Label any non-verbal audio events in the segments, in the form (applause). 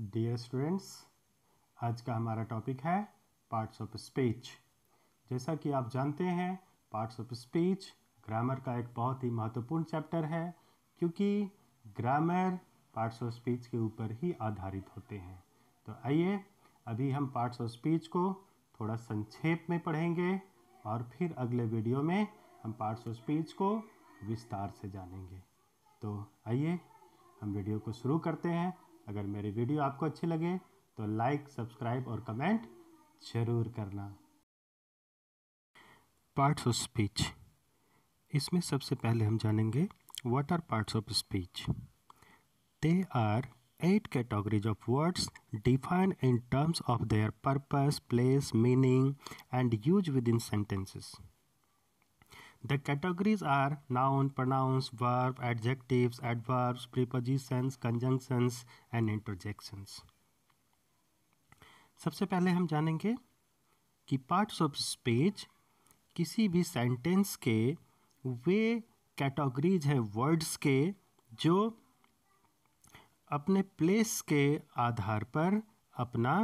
Dear students आज का हमारा टॉपिक है पार्ट्स ऑफ स्पीच जैसा कि आप जानते हैं पार्ट्स ऑफ स्पीच ग्रामर का एक बहुत ही महत्वपूर्ण चैप्टर है क्योंकि ग्रामर पार्ट्स ऑफ स्पीच के ऊपर ही आधारित होते हैं तो आइए अभी हम पार्ट्स ऑफ स्पीच को थोड़ा संक्षेप में पढ़ेंगे और फिर अगले वीडियो में हम पार्ट्स ऑफ स्पीच को विस्तार से जानेंगे तो आइए हम वीडियो को शुरू करते हैं अगर मेरी वीडियो आपको अच्छी लगे तो लाइक सब्सक्राइब और कमेंट जरूर करना पार्ट्स ऑफ स्पीच इसमें सबसे पहले हम जानेंगे what are parts of speech they are eight categories of words define in terms of their purpose place meaning and use within sentences The categories are noun, pronouns, verb, adjectives, adverbs, prepositions, conjunctions and interjections. सबसे पहले हम जानेंगे कि parts of speech किसी भी sentence के वे categories हैं words के जो अपने place के आधार पर अपना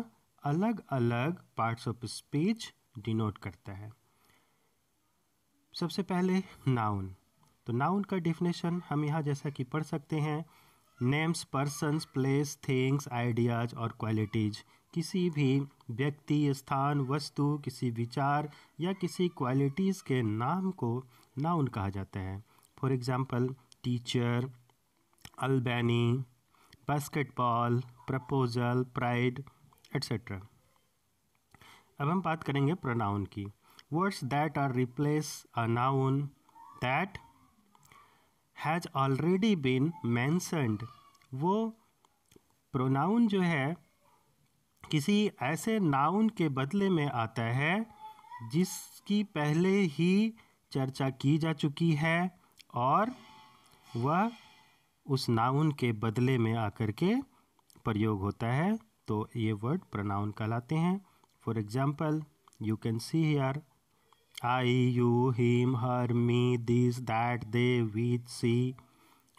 अलग अलग parts of speech denote करता है सबसे पहले नाउन तो नाउन का डिफिनेशन हम यहाँ जैसा कि पढ़ सकते हैं names persons place things ideas और क्वालिटीज किसी भी व्यक्ति स्थान वस्तु किसी विचार या किसी क्वालिटीज़ के नाम को नाउन कहा जाता है for example teacher Albany basketball proposal pride etcetera अब हम बात करेंगे प्रोनाउन की words that are replace a noun that has already been mentioned वो प्रोनाउन जो है किसी ऐसे नाउन के बदले में आता है जिसकी पहले ही चर्चा की जा चुकी है और वह उस नाउन के बदले में आकर के प्रयोग होता है तो ये वर्ड प्रोनाउन कहलाते हैं for example you can see here I you him her me this that they we she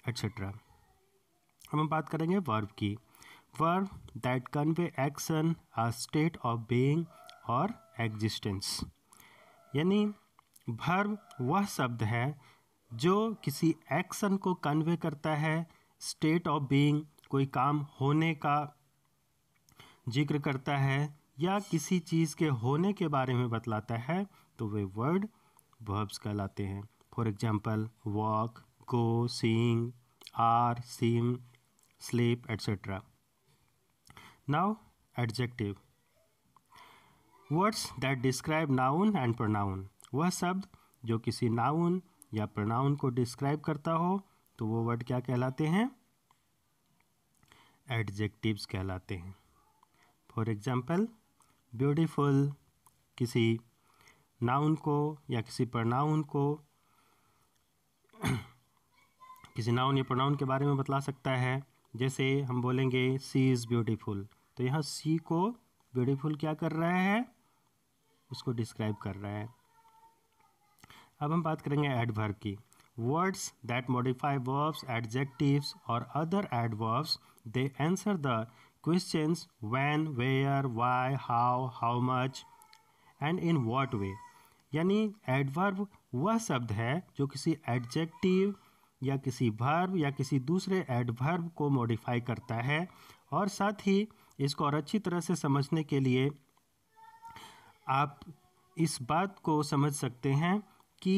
etcetera अब हम बात करेंगे वर्ब की verb that convey action or state of being or existence यानी वर्ब वह शब्द है जो किसी एक्शन को कन्वे करता है स्टेट ऑफ बीइंग कोई काम होने का जिक्र करता है या किसी चीज़ के होने के बारे में बतलाता है तो वे वर्ड वर्ब्स कहलाते हैं for example walk go sing are seem sleep etcetera now adjective words that describe noun and pronoun वह शब्द जो किसी नाउन या प्रोनाउन को डिस्क्राइब करता हो तो वो वर्ड क्या कहलाते हैं एडजेक्टिव्स कहलाते हैं फॉर एग्जाम्पल ब्यूटिफुल किसी नाउन को या किसी प्रनाउन को (clears throat) किसी नाउन या प्रनाउन के बारे में बतला सकता है जैसे हम बोलेंगे सी इज़ ब्यूटीफुल तो यहाँ सी को ब्यूटीफुल क्या कर रहा है उसको डिस्क्राइब कर रहा है अब हम बात करेंगे एडवर्ब की words that modify verbs adjectives और other adverbs they answer the questions when where why how how much and in what way यानी एडवर्ब वह शब्द है जो किसी एडजेक्टिव या किसी भर्व या किसी दूसरे एडवर्ब को मॉडिफाई करता है और साथ ही इसको और अच्छी तरह से समझने के लिए आप इस बात को समझ सकते हैं कि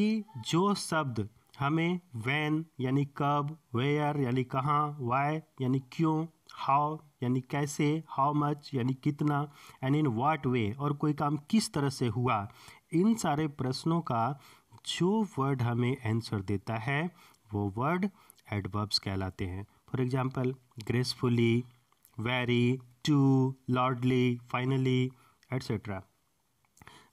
जो शब्द हमें वैन यानी कब वेयर यानी कहाँ वाई यानी क्यों हाउ यानी कैसे हाउ मच यानी कितना एंड इन वाट वे और कोई काम किस तरह से हुआ इन सारे प्रश्नों का जो वर्ड हमें आंसर देता है वो वर्ड एडवर्ब्स कहलाते हैं for example gracefully very too lordly finally etcetera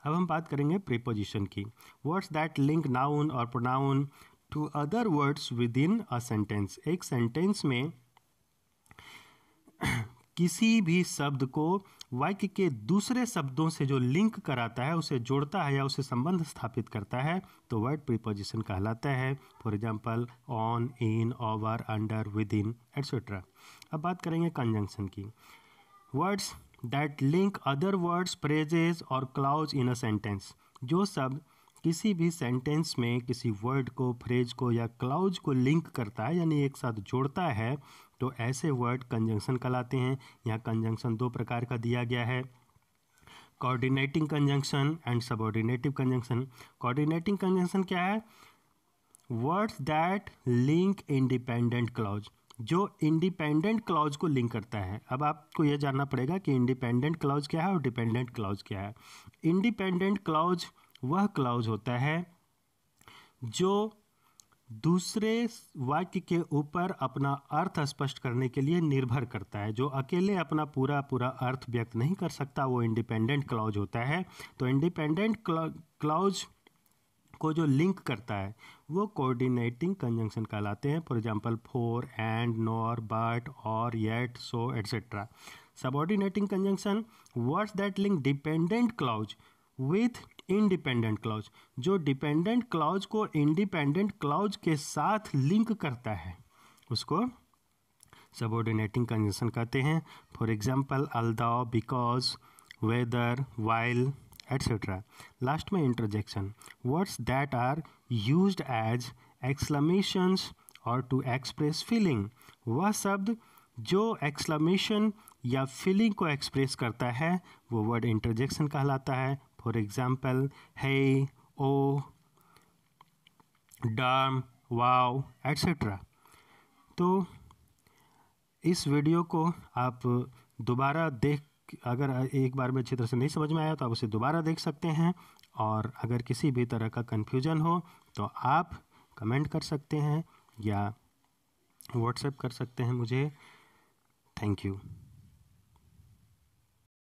अब हम बात करेंगे प्रीपोजिशन की वर्ड्स दैट लिंक नाउन और pronoun to other words with in a sentence एक सेंटेंस में (clears throat) किसी भी शब्द को वाक्य के दूसरे शब्दों से जो लिंक कराता है उसे जोड़ता है या उसे संबंध स्थापित करता है तो वर्ड प्रीपोजिशन कहलाता है for example on in over under with in etcetera अब बात करेंगे कंजंक्शन की words that link other words phrases और क्लाउज इन अ सेंटेंस जो शब्द किसी भी सेंटेंस में किसी वर्ड को फ्रेज को या क्लाउज को लिंक करता है यानी एक साथ जोड़ता है तो ऐसे वर्ड कंजंक्शन कहलाते हैं यहाँ कंजंक्शन दो प्रकार का दिया गया है coordinating conjunction and subordinative conjunction coordinating conjunction क्या है words that link independent clause जो इंडिपेंडेंट क्लॉज को लिंक करता है अब आपको यह जानना पड़ेगा कि इंडिपेंडेंट क्लॉज क्या है और डिपेंडेंट क्लॉज क्या है इंडिपेंडेंट क्लॉज वह क्लॉज होता है जो दूसरे वाक्य के ऊपर अपना अर्थ स्पष्ट करने के लिए निर्भर करता है जो अकेले अपना पूरा पूरा अर्थ व्यक्त नहीं कर सकता वो इंडिपेंडेंट क्लाउज होता है तो इंडिपेंडेंट क्लाउज को जो लिंक करता है वो कोऑर्डिनेटिंग कंजंक्शन कहलाते हैं for example for and nor but or yet so etcetera subordinating conjunction words that link dependent clause with independent clause जो डिपेंडेंट क्लाउज को इंडिपेंडेंट क्लाउज के साथ लिंक करता है उसको सबॉर्डिनेटिंग कंजेशन कहते हैं for example although because whether while etcetera last में interjection words that are use as exclamations or to express feeling वह शब्द जो एक्सलमेशन या फीलिंग को एक्सप्रेस करता है वो वर्ड इंटरजेक्शन कहलाता है For example, hey, oh, damn wow etcetera तो इस वीडियो को आप दोबारा देख अगर एक बार में अच्छी तरह से नहीं समझ में आया तो आप उसे दोबारा देख सकते हैं और अगर किसी भी तरह का कन्फ्यूजन हो तो आप कमेंट कर सकते हैं या व्हाट्सएप कर सकते हैं मुझे थैंक यू